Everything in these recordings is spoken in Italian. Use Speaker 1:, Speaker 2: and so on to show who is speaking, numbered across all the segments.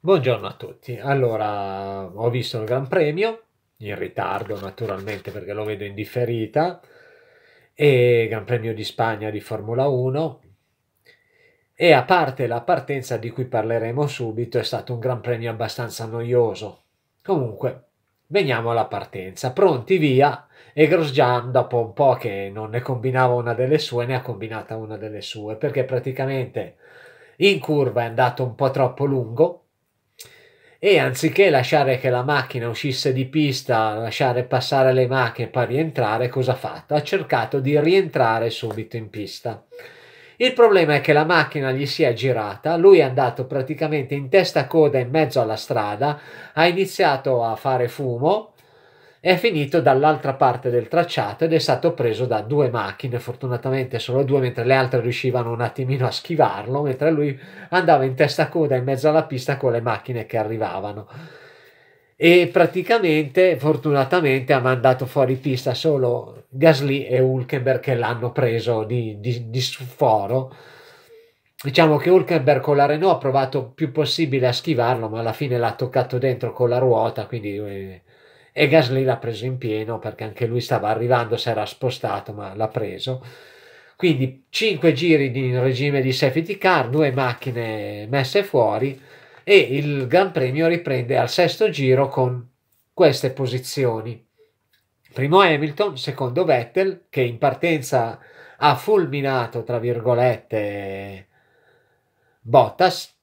Speaker 1: Buongiorno a tutti. Allora, ho visto il Gran Premio, in ritardo naturalmente perché lo vedo in differita, e Gran Premio di Spagna di Formula 1. E a parte la partenza di cui parleremo subito, è stato un Gran Premio abbastanza noioso. Comunque, veniamo alla partenza. Pronti, via! E Grosjean, dopo un po' che non ne combinava una delle sue, ne ha combinata una delle sue, perché praticamente in curva è andato un po' troppo lungo e anziché lasciare che la macchina uscisse di pista, lasciare passare le macchine e poi rientrare, cosa ha fatto? Ha cercato di rientrare subito in pista. Il problema è che la macchina gli si è girata, lui è andato praticamente in testa a coda in mezzo alla strada, ha iniziato a fare fumo, è finito dall'altra parte del tracciato ed è stato preso da due macchine, fortunatamente solo due, mentre le altre riuscivano un attimino a schivarlo, mentre lui andava in testa a coda in mezzo alla pista con le macchine che arrivavano. E praticamente, fortunatamente, ha mandato fuori pista solo Gasly e Hulkenberg che l'hanno preso di, di, di sforo diciamo che Hulkenberg con la Renault ha provato più possibile a schivarlo, ma alla fine l'ha toccato dentro con la ruota, quindi eh, e Gasly l'ha preso in pieno perché anche lui stava arrivando, si era spostato ma l'ha preso. Quindi 5 giri in regime di safety car, due macchine messe fuori e il Gran Premio riprende al sesto giro con queste posizioni. Primo Hamilton, secondo Vettel che in partenza ha fulminato, tra virgolette, Bottas,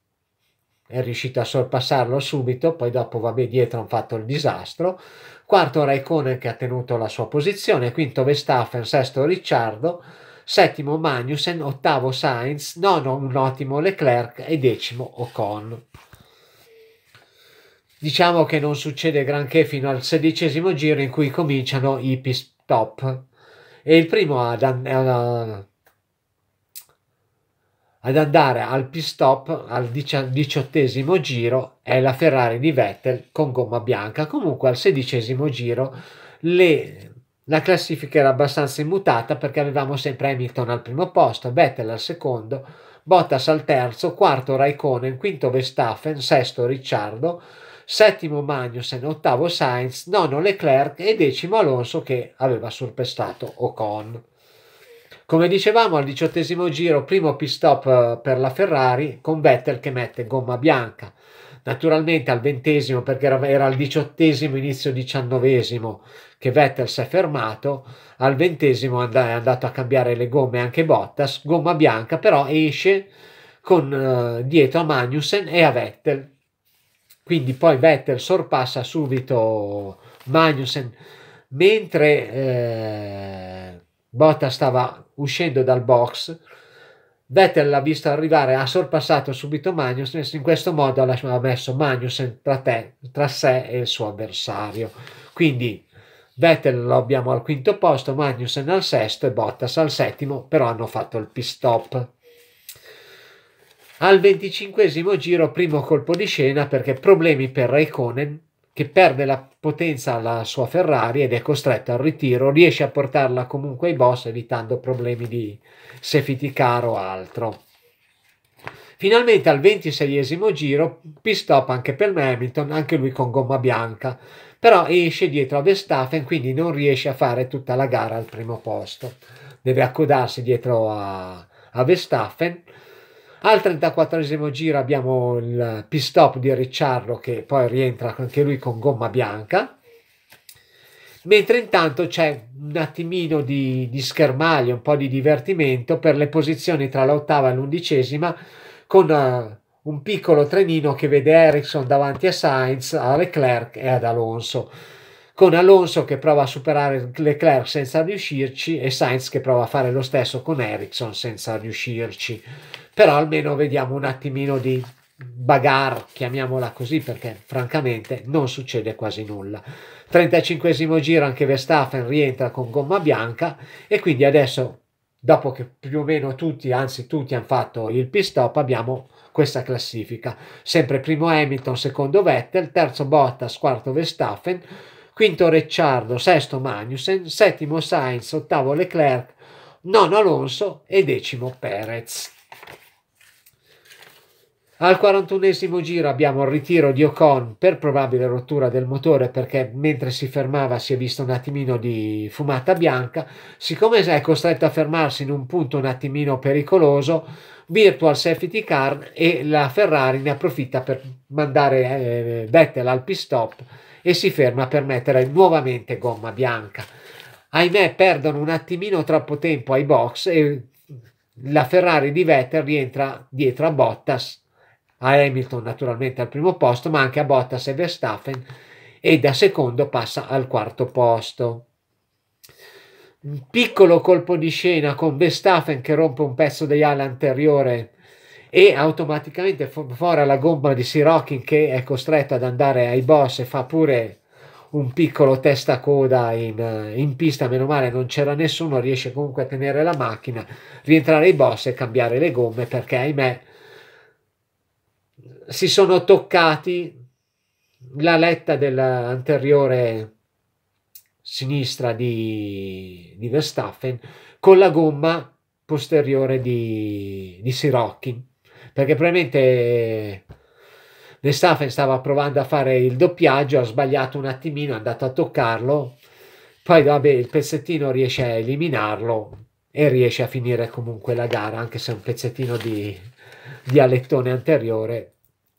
Speaker 1: è riuscito a sorpassarlo subito, poi dopo vabbè dietro hanno fatto il disastro, quarto Raikkonen che ha tenuto la sua posizione, quinto Verstappen, sesto Ricciardo, settimo Magnussen, ottavo Sainz, nono un ottimo Leclerc e decimo Ocon. Diciamo che non succede granché fino al sedicesimo giro in cui cominciano i pit stop e il primo ad, ad, eh, ad andare al pit stop al diciottesimo giro è la Ferrari di Vettel con gomma bianca. Comunque al sedicesimo giro le, la classifica era abbastanza immutata perché avevamo sempre Hamilton al primo posto, Vettel al secondo, Bottas al terzo, quarto Raikkonen, quinto Verstappen, sesto Ricciardo, settimo Magnussen, ottavo Sainz, nono Leclerc e decimo Alonso che aveva sorpestato Ocon. Come dicevamo al diciottesimo giro, primo pit stop eh, per la Ferrari con Vettel che mette gomma bianca. Naturalmente al ventesimo, perché era, era al diciottesimo, inizio diciannovesimo, che Vettel si è fermato, al ventesimo and- è andato a cambiare le gomme anche Bottas, gomma bianca, però esce con, eh, dietro a Magnussen e a Vettel. Quindi poi Vettel sorpassa subito Magnussen, mentre eh, Bottas stava uscendo dal box. Vettel l'ha visto arrivare, ha sorpassato subito Magnussen in questo modo ha messo Magnussen tra, te, tra sé e il suo avversario. Quindi Vettel lo abbiamo al quinto posto, Magnussen al sesto e Bottas al settimo, però hanno fatto il pit stop. Al venticinquesimo giro, primo colpo di scena perché problemi per Raikkonen che perde la potenza alla sua Ferrari ed è costretto al ritiro, riesce a portarla comunque ai boss evitando problemi di safety car o altro. Finalmente al 26 esimo giro pit stop anche per Hamilton, anche lui con gomma bianca, però esce dietro a Verstappen quindi non riesce a fare tutta la gara al primo posto. Deve accodarsi dietro a, a Verstappen al 34 giro abbiamo il pit stop di Ricciardo che poi rientra anche lui con gomma bianca. Mentre intanto c'è un attimino di, di schermaglio, un po' di divertimento per le posizioni tra l'ottava e l'undicesima con uh, un piccolo trenino che vede Ericsson davanti a Sainz, a Leclerc e ad Alonso. Con Alonso che prova a superare Leclerc senza riuscirci e Sainz che prova a fare lo stesso con Ericsson senza riuscirci però almeno vediamo un attimino di bagar, chiamiamola così, perché francamente non succede quasi nulla. 35 giro anche Verstappen rientra con gomma bianca e quindi adesso, dopo che più o meno tutti, anzi tutti hanno fatto il pit stop, abbiamo questa classifica. Sempre primo Hamilton, secondo Vettel, terzo Bottas, quarto Verstappen, quinto Ricciardo, sesto Magnussen, settimo Sainz, ottavo Leclerc, nono Alonso e decimo Perez. Al 41 giro abbiamo il ritiro di Ocon per probabile rottura del motore perché mentre si fermava si è visto un attimino di fumata bianca. Siccome è costretto a fermarsi in un punto un attimino pericoloso, virtual safety car e la Ferrari ne approfitta per mandare eh, Vettel al pit stop e si ferma per mettere nuovamente gomma bianca. Ahimè perdono un attimino troppo tempo ai box e la Ferrari di Vettel rientra dietro a Bottas a Hamilton naturalmente al primo posto, ma anche a Bottas e Verstappen e da secondo passa al quarto posto. Un piccolo colpo di scena con Verstappen che rompe un pezzo di ala anteriore e automaticamente fora la gomma di Sirokin che è costretto ad andare ai boss e fa pure un piccolo testacoda in, in pista, meno male non c'era nessuno, riesce comunque a tenere la macchina, rientrare ai boss e cambiare le gomme perché ahimè si sono toccati la letta dell'anteriore sinistra di, di, Verstappen con la gomma posteriore di, di Sirocchi perché probabilmente Verstappen stava provando a fare il doppiaggio ha sbagliato un attimino è andato a toccarlo poi vabbè il pezzettino riesce a eliminarlo e riesce a finire comunque la gara anche se un pezzettino di, di alettone anteriore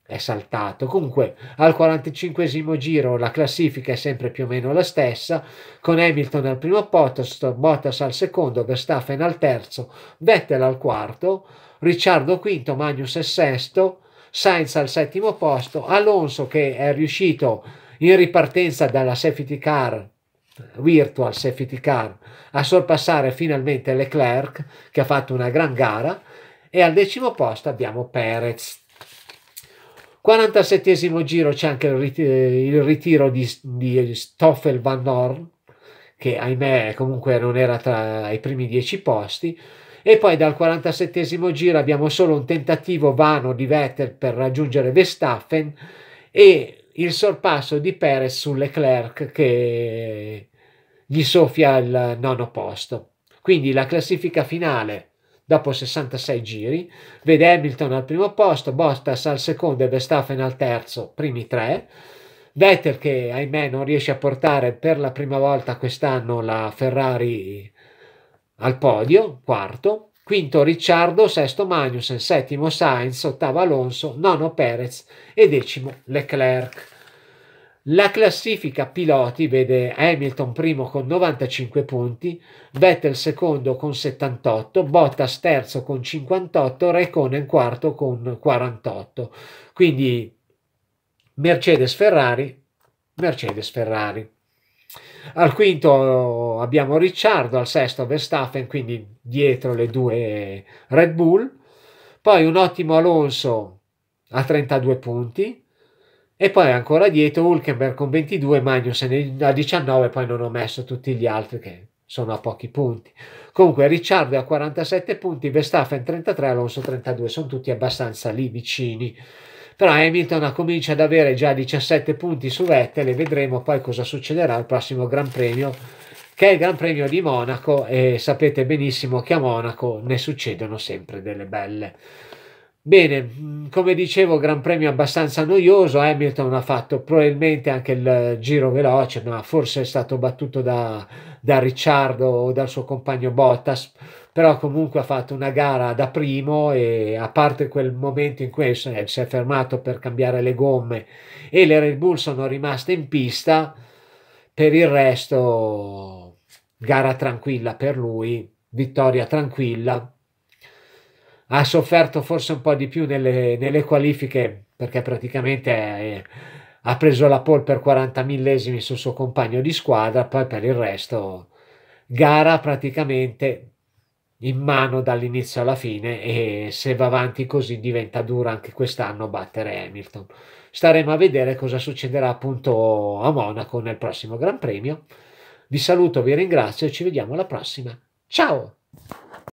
Speaker 1: è saltato. Comunque al 45 giro la classifica è sempre più o meno la stessa, con Hamilton al primo posto, Bottas al secondo, Verstappen al terzo, Vettel al quarto, Ricciardo quinto, Magnus è sesto, Sainz al settimo posto, Alonso che è riuscito in ripartenza dalla safety car virtual safety car a sorpassare finalmente Leclerc che ha fatto una gran gara e al decimo posto abbiamo Perez 47 giro c'è anche il ritiro di, di Stoffel Van Dorn, che ahimè comunque non era tra i primi 10 posti. E poi dal 47 giro abbiamo solo un tentativo vano di Vettel per raggiungere Verstappen e il sorpasso di Perez su Leclerc che gli soffia il nono posto. Quindi la classifica finale dopo 66 giri, vede Hamilton al primo posto, Bottas al secondo e Verstappen al terzo, primi tre. Vettel che ahimè non riesce a portare per la prima volta quest'anno la Ferrari al podio, quarto, quinto Ricciardo, sesto Magnussen, settimo Sainz, ottavo Alonso, nono Perez e decimo Leclerc. La classifica piloti vede Hamilton primo con 95 punti, Vettel secondo con 78, Bottas terzo con 58, Raikkonen quarto con 48. Quindi Mercedes-Ferrari, Mercedes-Ferrari. Al quinto abbiamo Ricciardo, al sesto Verstappen, quindi dietro le due Red Bull. Poi un ottimo Alonso a 32 punti, e poi ancora dietro Hulkenberg con 22, Magnussen a 19, poi non ho messo tutti gli altri che sono a pochi punti. Comunque Ricciardo a 47 punti, Verstappen 33, Alonso 32, sono tutti abbastanza lì vicini. Però Hamilton comincia ad avere già 17 punti su Vettel e vedremo poi cosa succederà al prossimo Gran Premio, che è il Gran Premio di Monaco e sapete benissimo che a Monaco ne succedono sempre delle belle. Bene, come dicevo, Gran Premio abbastanza noioso, Hamilton ha fatto probabilmente anche il giro veloce, ma forse è stato battuto da, da Ricciardo o dal suo compagno Bottas, però comunque ha fatto una gara da primo e a parte quel momento in cui si è fermato per cambiare le gomme e le Red Bull sono rimaste in pista, per il resto gara tranquilla per lui, vittoria tranquilla, ha sofferto forse un po' di più nelle, nelle qualifiche perché praticamente è, eh, ha preso la pole per 40 millesimi sul suo compagno di squadra, poi per il resto gara praticamente in mano dall'inizio alla fine e se va avanti così diventa dura anche quest'anno battere Hamilton. Staremo a vedere cosa succederà appunto a Monaco nel prossimo Gran Premio. Vi saluto, vi ringrazio e ci vediamo alla prossima. Ciao!